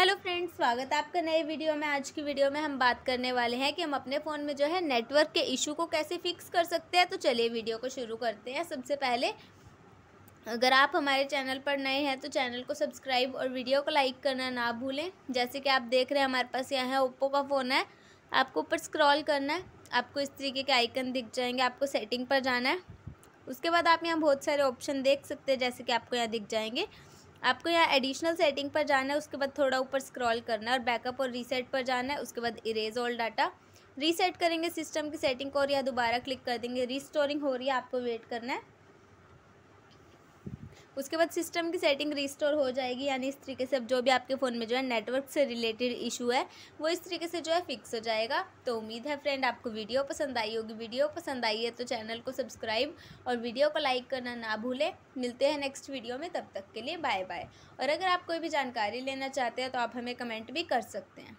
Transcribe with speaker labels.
Speaker 1: hello friends स्वागत है आपका नए वीडियो में आज की वीडियो में हम बात करने वाले हैं कि हम अपने फ़ोन में जो है नेटवर्क के इशू को कैसे फिक्स कर सकते हैं तो चलिए वीडियो को शुरू करते हैं सबसे पहले अगर आप हमारे चैनल पर नए हैं तो चैनल को सब्सक्राइब और वीडियो को लाइक करना ना भूलें जैसे कि आप देख रहे हैं हमारे पास यहाँ है ओप्पो का फ़ोन है आपको ऊपर स्क्रॉल करना है आपको इस तरीके के आइकन दिख जाएंगे आपको सेटिंग पर जाना है उसके बाद आप यहाँ बहुत सारे ऑप्शन देख सकते हैं जैसे कि आपको यहाँ दिख जाएंगे आपको यहाँ एडिशनल सेटिंग पर जाना है उसके बाद थोड़ा ऊपर स्क्रॉल करना है और बैकअप और रीसेट पर जाना है उसके बाद इरेज ऑल डाटा रीसेट करेंगे सिस्टम की सेटिंग को और यहाँ दोबारा क्लिक कर देंगे रिस्टोरिंग हो रही है आपको वेट करना है उसके बाद सिस्टम की सेटिंग रिस्टोर हो जाएगी यानी इस तरीके से अब जो भी आपके फ़ोन में जो है नेटवर्क से रिलेटेड इशू है वो इस तरीके से जो है फिक्स हो जाएगा तो उम्मीद है फ्रेंड आपको वीडियो पसंद आई होगी वीडियो पसंद आई है तो चैनल को सब्सक्राइब और वीडियो को लाइक करना ना भूलें मिलते हैं नेक्स्ट वीडियो में तब तक के लिए बाय बाय और अगर आप कोई भी जानकारी लेना चाहते हैं तो आप हमें कमेंट भी कर सकते हैं